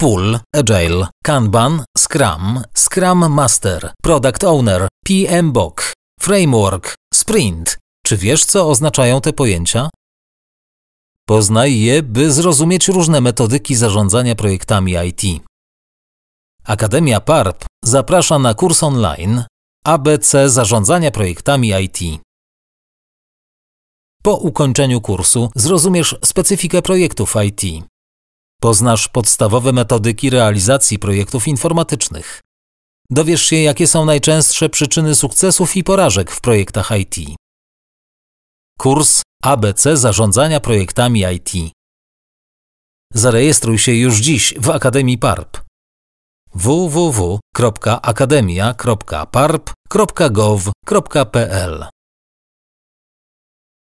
Pool, Agile, Kanban, Scrum, Scrum Master, Product Owner, PMBOK, Framework, Sprint. Czy wiesz, co oznaczają te pojęcia? Poznaj je, by zrozumieć różne metodyki zarządzania projektami IT. Akademia PARP zaprasza na kurs online ABC Zarządzania projektami IT. Po ukończeniu kursu zrozumiesz specyfikę projektów IT, Poznasz podstawowe metodyki realizacji projektów informatycznych. Dowiesz się, jakie są najczęstsze przyczyny sukcesów i porażek w projektach IT. Kurs ABC Zarządzania Projektami IT. Zarejestruj się już dziś w Akademii PARP www.akademia.parp.gov.pl